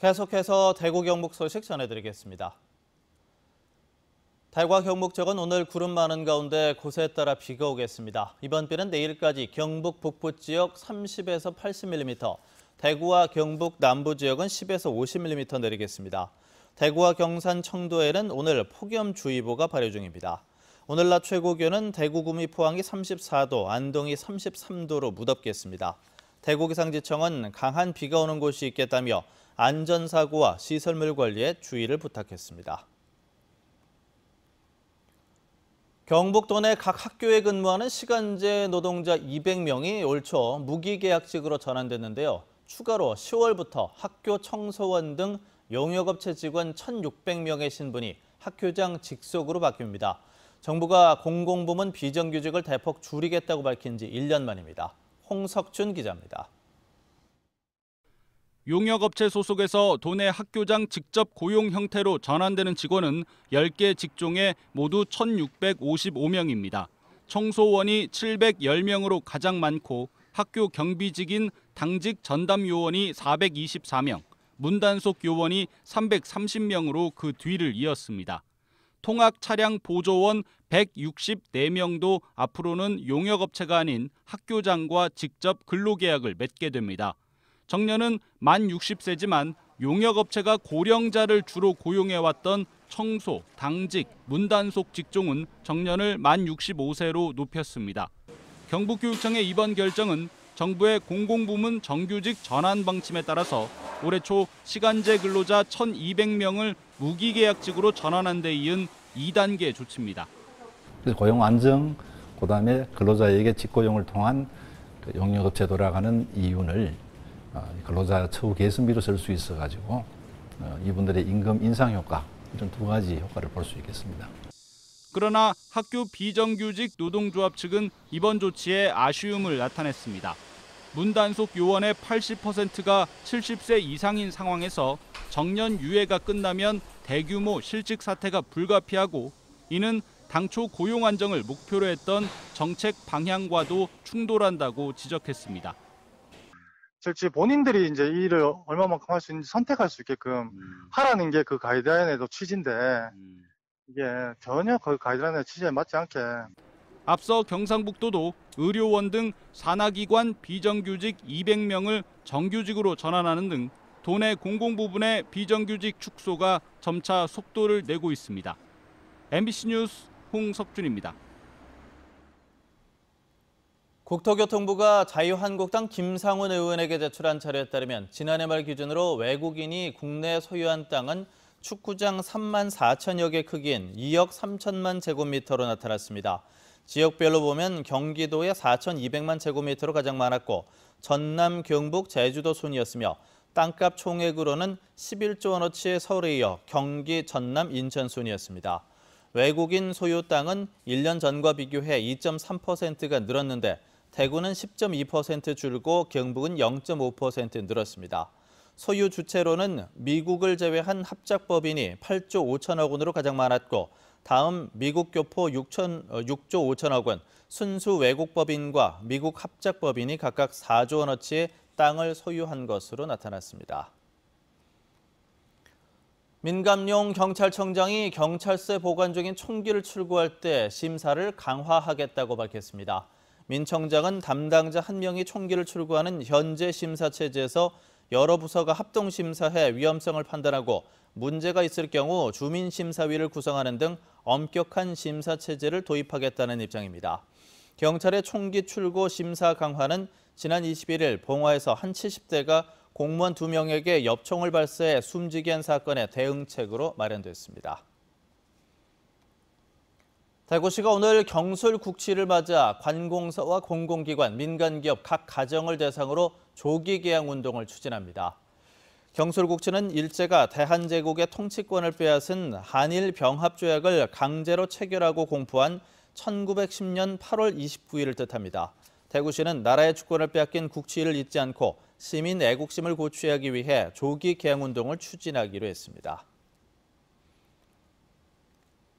계속해서 대구 경북 소식 전해드리겠습니다. 달과 경북 지역은 오늘 구름 많은 가운데 곳에 따라 비가 오겠습니다. 이번 비는 내일까지 경북 북부 지역 30에서 80mm, 대구와 경북 남부 지역은 10에서 50mm 내리겠습니다. 대구와 경산 청도에는 오늘 폭염주의보가 발효 중입니다. 오늘 낮 최고 기온은 대구 구미 포항이 34도, 안동이 33도로 무덥겠습니다. 대구기상지청은 강한 비가 오는 곳이 있겠다며 안전사고와 시설물 관리에 주의를 부탁했습니다. 경북도 내각 학교에 근무하는 시간제 노동자 200명이 올 초 무기계약직으로 전환됐는데요. 추가로 10월부터 학교 청소원 등 용역업체 직원 1,600명의 신분이 학교장 직속으로 바뀝니다. 정부가 공공부문 비정규직을 대폭 줄이겠다고 밝힌 지 1년 만입니다. 홍석준 기자입니다. 용역업체 소속에서 도내 학교장 직접 고용 형태로 전환되는 직원은 10개 직종에 모두 1,655명입니다. 청소원이 710명으로 가장 많고 학교 경비직인 당직 전담 요원이 424명, 문단속 요원이 330명으로 그 뒤를 이었습니다. 통학 차량 보조원 164명도 앞으로는 용역업체가 아닌 학교장과 직접 근로계약을 맺게 됩니다. 정년은 만 60세지만 용역업체가 고령자를 주로 고용해왔던 청소, 당직, 문단속 직종은 정년을 만 65세로 높였습니다. 경북교육청의 이번 결정은 정부의 공공부문 정규직 전환 방침에 따라서 올해 초 시간제 근로자 1,200명을 무기계약직으로 전환한 데 이은 2단계 조치입니다. 고용 안정, 그다음에 근로자에게 직고용을 통한 그 용역업체 돌아가는 이윤을 아, 근로자 처우 개선비로 쓸 수 있어가지고 어, 이분들의 임금 인상 효과 이런 두 가지 효과를 볼 수 있겠습니다. 그러나 학교 비정규직 노동조합 측은 이번 조치에 아쉬움을 나타냈습니다. 문단속 요원의 80%가 70세 이상인 상황에서 정년 유예가 끝나면 대규모 실직 사태가 불가피하고 이는 당초 고용 안정을 목표로 했던 정책 방향과도 충돌한다고 지적했습니다. 실제 본인들이 이제 일을 얼마만큼 할 수 있는지 선택할 수 있게끔 음. 하라는 게 그 가이드라인에도 취지인데 음. 이게 전혀 그 가이드라인의 취지에 맞지 않게 앞서 경상북도도 의료원 등 산하기관 비정규직 200명을 정규직으로 전환하는 등 도내 공공부분의 비정규직 축소가 점차 속도를 내고 있습니다. MBC 뉴스 홍석준입니다. 국토교통부가 자유한국당 김상훈 의원에게 제출한 자료에 따르면 지난해 말 기준으로 외국인이 국내 소유한 땅은 축구장 3만 4천여 개 크기인 2억 3천만 제곱미터로 나타났습니다. 지역별로 보면 경기도에 4,200만 제곱미터로 가장 많았고 전남, 경북, 제주도 순이었으며 땅값 총액으로는 11조 원어치의 서울에 이어 경기, 전남, 인천 순이었습니다. 외국인 소유 땅은 1년 전과 비교해 2.3%가 늘었는데 대구는 10.2% 줄고 경북은 0.5% 늘었습니다. 소유 주체로는 미국을 제외한 합작법인이 8조 5천억 원으로 가장 많았고 다음 미국 교포 6천, 6조 어, 5천억 원, 순수 외국법인과 미국 합작법인이 각각 4조 원어치의 땅을 소유한 것으로 나타났습니다. 민감용 경찰청장이 경찰서 보관 중인 총기를 출고할 때 심사를 강화하겠다고 밝혔습니다. 민청장은 담당자 한 명이 총기를 출고하는 현재 심사체제에서 여러 부서가 합동 심사해 위험성을 판단하고 문제가 있을 경우 주민심사위를 구성하는 등 엄격한 심사체제를 도입하겠다는 입장입니다. 경찰의 총기 출고 심사 강화는 지난 21일 봉화에서 한 70대가 공무원 2명에게 엽총을 발사해 숨지게 한 사건의 대응책으로 마련됐습니다. 대구시가 오늘 경술 국치를 맞아 관공서와 공공기관, 민간기업 각 가정을 대상으로 조기 계약 운동을 추진합니다. 경술 국치는 일제가 대한제국의 통치권을 빼앗은 한일 병합조약을 강제로 체결하고 공포한 1910년 8월 29일을 뜻합니다. 대구시는 나라의 주권을 빼앗긴 국치를 잊지 않고 시민 애국심을 고취하기 위해 조기 계약 운동을 추진하기로 했습니다.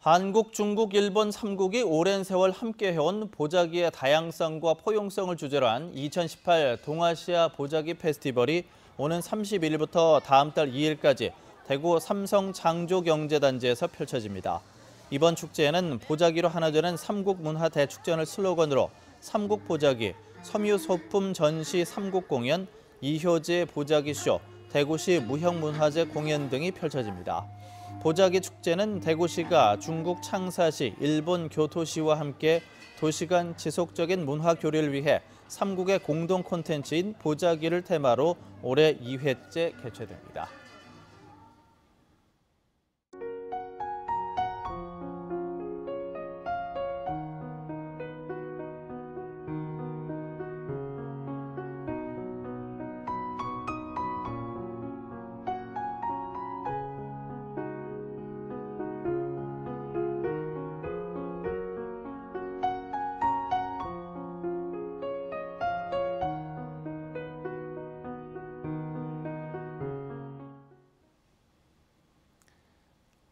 한국, 중국, 일본 3국이 오랜 세월 함께해온 보자기의 다양성과 포용성을 주제로 한 2018 동아시아 보자기 페스티벌이 오는 31일부터 다음 달 2일까지 대구 삼성 장조경제단지에서 펼쳐집니다. 이번 축제에는 보자기로 하나 되는 삼국 문화 대축전을 슬로건으로 삼국 보자기, 섬유 소품 전시 삼국 공연, 이효재 보자기쇼, 대구시 무형문화재 공연 등이 펼쳐집니다. 보자기 축제는 대구시가 중국 창사시, 일본 교토시와 함께 도시 간 지속적인 문화 교류를 위해 삼국의 공동 콘텐츠인 보자기를 테마로 올해 2회째 개최됩니다.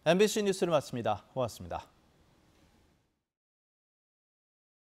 MBC 뉴스를 마칩니다. 고맙습니다.